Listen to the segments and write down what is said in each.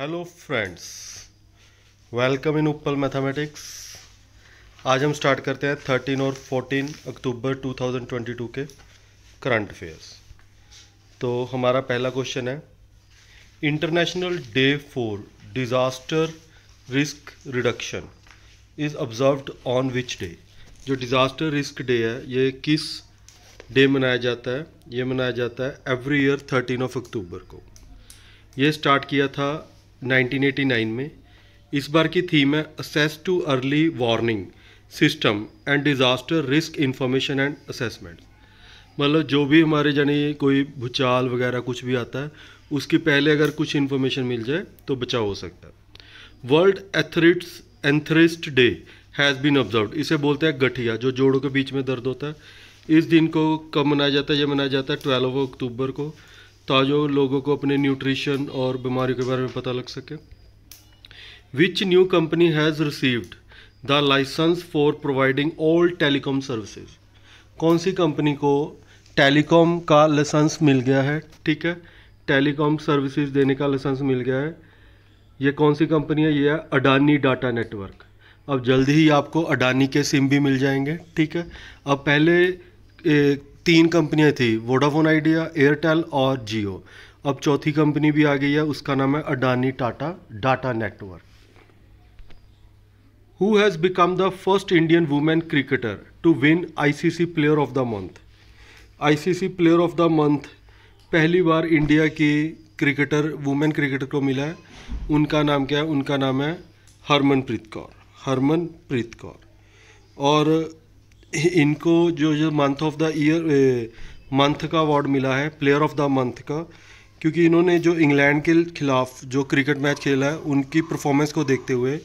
Hello friends welcome in उपल mathematics आज हम स्टार्ट करते हैं 13 और 14 अक्टूबर 2022 के करंट अफेयर्स तो हमारा पहला क्वेश्चन है international day for disaster risk reduction is observed on which day जो डिज़ास्टर रिस्क डे है ये किस डे मनाया जाता है ये मनाया जाता है एवरी ईयर 13 ऑफ अक्टूबर को ये स्टार्ट किया था 1989 में इस बार की थीम है access to early warning system and disaster risk information and assessment मतलब जो भी हमारे जाने कोई भूचाल वगैरह कुछ भी आता है उसकी पहले अगर कुछ इन्फॉर्मेशन मिल जाए तो बचाव हो सकता है वर्ल्ड एथरिट्स एंथरिस्ट डे हैज़ बीन ऑब्जर्व इसे बोलते हैं गठिया जो जोड़ों के बीच में दर्द होता है इस दिन को कब मनाया जाता है यह मनाया जाता है ट्वेल्व अक्टूबर को ताजो लोगों को अपने न्यूट्रिशन और बीमारियों के बारे में पता लग सके which new company has received the licence for providing all telecom services कौन सी कंपनी को टेलीकॉम का लाइसेंस मिल गया है ठीक है टेलीकॉम सर्विसेज देने का लाइसेंस मिल गया है ये कौन सी कंपनी है ये है अडानी डाटा नेटवर्क अब जल्दी ही आपको अडानी के सिम भी मिल जाएंगे ठीक है अब पहले तीन कंपनियां थी वोडाफोन आइडिया एयरटेल और जियो अब चौथी कंपनी भी आ गई है उसका नाम है Adani Tata data network who has become the first Indian women cricketer to win ICC player of the month ICC player of the month पहली बार इंडिया की क्रिकेटर वुमेन क्रिकेटर को मिला है उनका नाम क्या है उनका नाम है हरमनप्रीत कौर हरमनप्रीत कौर और इनको जो जो month of the year month का अवार्ड मिला है प्लेयर ऑफ द मंथ का क्योंकि इन्होंने जो इंग्लैंड के खिलाफ जो क्रिकेट मैच खेला है उनकी परफॉर्मेंस को देखते हुए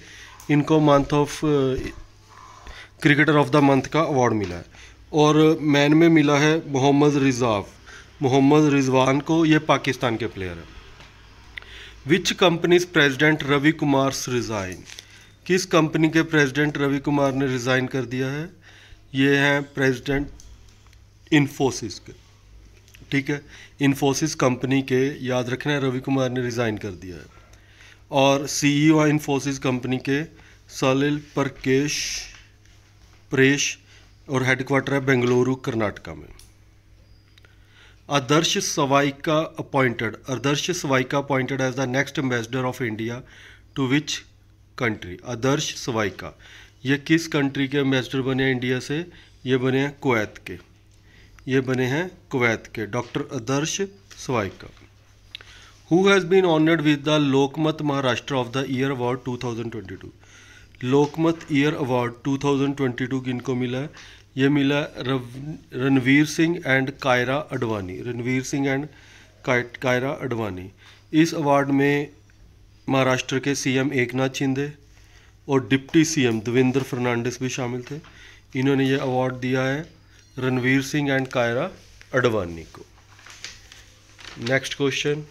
इनको month of cricketer of the month का अवार्ड मिला है और मैन में मिला है मोहम्मद रिजाव मोहम्मद रिजवान को ये पाकिस्तान के प्लेयर है which companies president Ravi Kumar resign किस कंपनी के प्रेजिडेंट रवि कुमार ने रिज़ाइन कर दिया है ये हैं प्रेसिडेंट इन्फोसिस के ठीक है इन्फोसिस कंपनी के याद रखना है रवि कुमार ने रिज़ाइन कर दिया है और सीईओ ई इन्फोसिस कंपनी के सलिल परकेश प्रेश और हेडक्वार्टर है बेंगलुरु कर्नाटका में Adarsh Swaika appointed Adarsh Swaika appointed as the next ambassador of India to which country Adarsh Swaika ये किस कंट्री के एम्बेसडर बने हैं इंडिया से ये बने हैं कुवैत के ये बने हैं कुवैत के doctor Adarsh Swaika who has been honoured with the Lokmat Maharashtra of the year award 2022 Lokmat year award 2022 किनको मिला है ये मिला रणवीर सिंह एंड कायरा अडवानी रणवीर सिंह एंड कायरा अडवानी इस अवार्ड में महाराष्ट्र के सीएम एकनाथ शिंदे और डिप्टी सीएम देवेंद्र फर्नांडिस भी शामिल थे इन्होंने ये अवार्ड दिया है रणवीर सिंह एंड कायरा अडवाणी को next question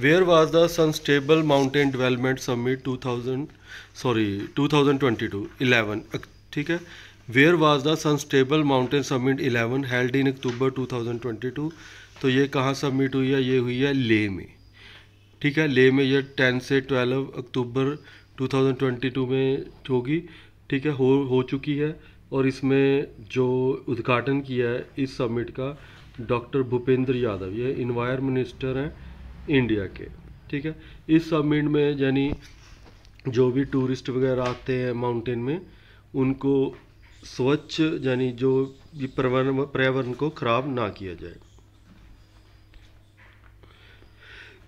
where was the sustainable mountain development summit 2000 sorry 2022 thousand ठीक है where was the sustainable mountain summit 11 held in October 2022 तो ये कहाँ सबमिट हुई है ये हुई है ले में ठीक है ले में यह 10 से 12 अक्टूबर 2022 में होगी ठीक है हो हो चुकी है और इसमें जो उद्घाटन किया है इस समिट का डॉक्टर भूपेंद्र यादव ये इन्वायर मिनिस्टर हैं इंडिया के ठीक है इस समिट में यानी जो भी टूरिस्ट वगैरह आते हैं माउंटेन में उनको स्वच्छ यानी जो पर्यावरण को ख़राब ना किया जाए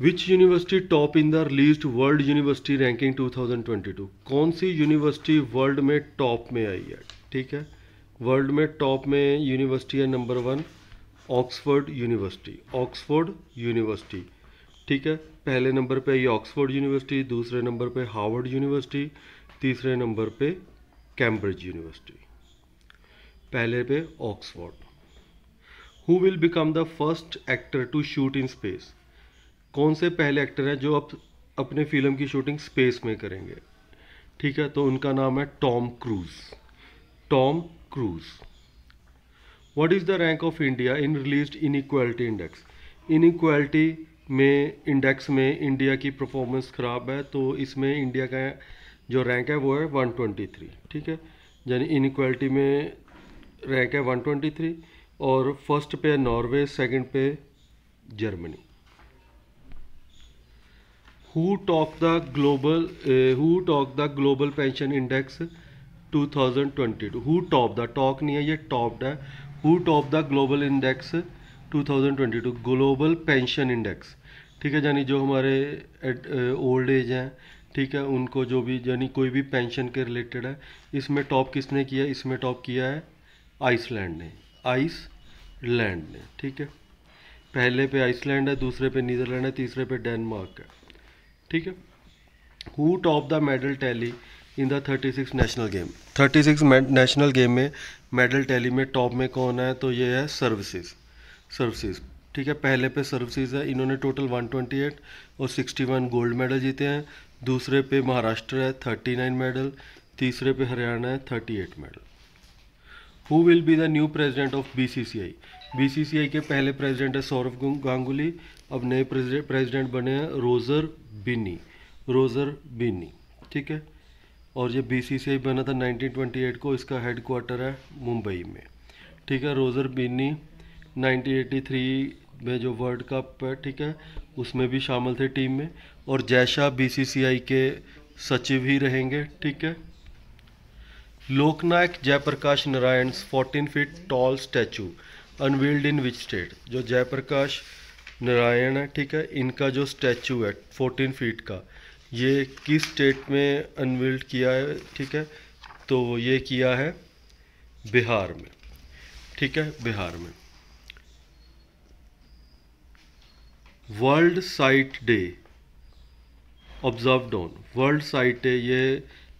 which university top in the release world university ranking 2022 कौन सी यूनिवर्सिटी वर्ल्ड में टॉप में आई है ठीक है वर्ल्ड में टॉप में यूनिवर्सिटी है number one Oxford university Oxford university ठीक है पहले नंबर पे आई ऑक्सफोर्ड यूनिवर्सिटी दूसरे नंबर पे हार्वर्ड यूनिवर्सिटी तीसरे नंबर पे कैम्ब्रिज यूनिवर्सिटी पहले पे Oxford who will become the first actor to shoot in space कौन से पहले एक्टर हैं जो अब अपने फिल्म की शूटिंग स्पेस में करेंगे ठीक है तो उनका नाम है Tom Cruise Tom Cruise what is the rank of India in release in index in में इंडेक्स में इंडिया की परफॉर्मेंस ख़राब है तो इसमें इंडिया का जो रैंक है वो है 123 ठीक है यानी इन में रैंक है 123 और फर्स्ट पे है नॉर्वे सेकंड पे Germany who topped the global uh, who topped the global pension index 2022 who topped the talk नहीं है ये topped है who topped the global index 2022 global pension index ठीक है यानी जो हमारे ओल्ड एज हैं ठीक है उनको जो भी यानी कोई भी पेंशन के रिलेटेड है इसमें टॉप किसने किया इसमें टॉप किया है आइसलैंड ने आइसलैंड ने ठीक है पहले पे आइसलैंड है दूसरे पे नीदरलैंड है तीसरे पे डेनमार्क है ठीक है who top the medal tally in the thirty six national game thirty six national game में मेडल टैली में टॉप में कौन है तो ये है सर्विसेज सर्विसेज ठीक है पहले पे सर्विसेज है इन्होंने टोटल 128 और 61 गोल्ड मेडल जीते हैं दूसरे पे महाराष्ट्र है 39 मेडल तीसरे पे हरियाणा है 38 medal who will be the new president of C I के पहले प्रेजिडेंट है सौरभ गांगुली अब नए प्रेजिडेंट बने हैं रोज़र बिनी रोज़र बिनी ठीक है और ये बीसीसीआई बना था 1928 को इसका हेड क्वार्टर है मुंबई में ठीक है रोज़र बिनी 1983 में जो वर्ल्ड कप है ठीक है उसमें भी शामिल थे टीम में और जैशा बीसीसीआई के सचिव ही रहेंगे ठीक है Loknayak Jayaprakash Narayan 14 feet tall statue unveiled in which state जो जयप्रकाश नारायण है ठीक है इनका जो स्टैचू है 14 फीट का ये किस स्टेट में अनवील्ड किया है ठीक है तो ये किया है बिहार में ठीक है बिहार में world sight day observe on world sight day ये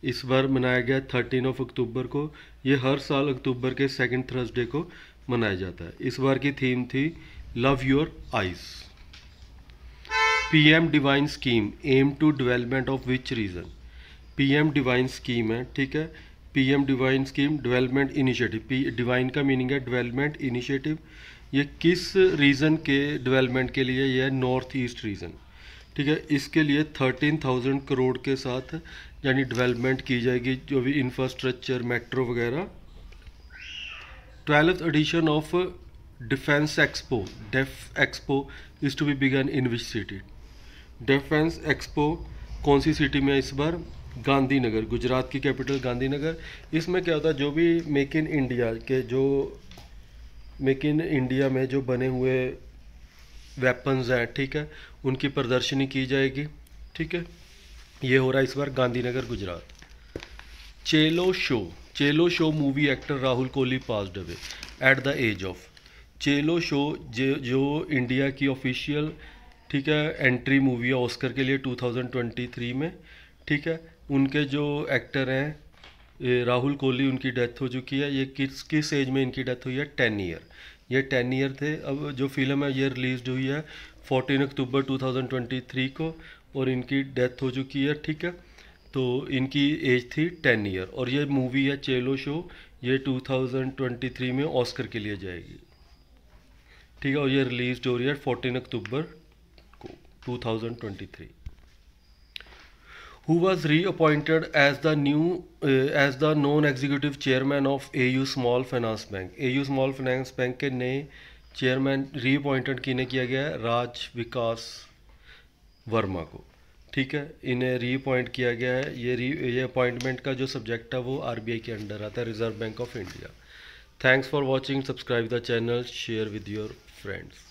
इस बार मनाया गया थर्टीन ऑफ अक्टूबर को ये हर साल अक्टूबर के सेकंड थर्सडे को मनाया जाता है इस बार की थीम थी love your eyes PM DevINE scheme aim to development of which region PM DevINE scheme है ठीक है PM DevINE scheme development initiative P DevINE का मीनिंग है डेवलपमेंट इनिशिएटिव ये किस रीजन के डेवलपमेंट के लिए यह नॉर्थ ईस्ट रीजन ठीक है इसके लिए थर्टीन थाउजेंड करोड़ के साथ यानी डेवलपमेंट की जाएगी जो भी इंफ्रास्ट्रक्चर मेट्रो वगैरह twelfth edition of defence expo def expo is to be begun in which city defence expo कौन सी सिटी में इस बार गांधीनगर गुजरात की कैपिटल गांधीनगर इसमें क्या होता है जो भी मेक इन इंडिया के जो मेक इन इंडिया में जो बने हुए वेपन्स हैं ठीक है उनकी प्रदर्शनी की जाएगी ठीक है ये हो रहा है इस बार Gandhinagar Gujarat Chhello Show Chhello Show movie actor Rahul Kohli pass away at the age of Chhello Show जो इंडिया की ऑफिशियल ठीक है एंट्री मूवी है ऑस्कर के लिए 2023 में ठीक है उनके जो एक्टर हैं राहुल कोहली उनकी डेथ हो चुकी है ये किस किस एज में इनकी डेथ हुई है टेन ईयर ये टेन ईयर थे अब जो फिल्म है ये रिलीज़ हुई है फोर्टीन अक्टूबर थ्री को और इनकी डेथ हो चुकी है ठीक है तो इनकी एज थी टेन ईयर और ये मूवी है चेलो शो ये 2023 में ऑस्कर के लिए जाएगी ठीक है और ये रिलीज़ हो रही है फोर्टीन अक्टूबर को 2023 who was reappointed as the new uh, as the non-executive chairman of AU Small Finance Bank. AU Small Finance Bank के नए चेयरमैन रीअपॉइंटेड किने किया गया है राज विकास वर्मा को ठीक है इन्हें रीअपॉइंट किया गया है ये री ये अपॉइंटमेंट का जो सब्जेक्ट है वो आरबीआई के अंडर आता है Reserve Bank of India thanks for watching subscribe the channel share with your friends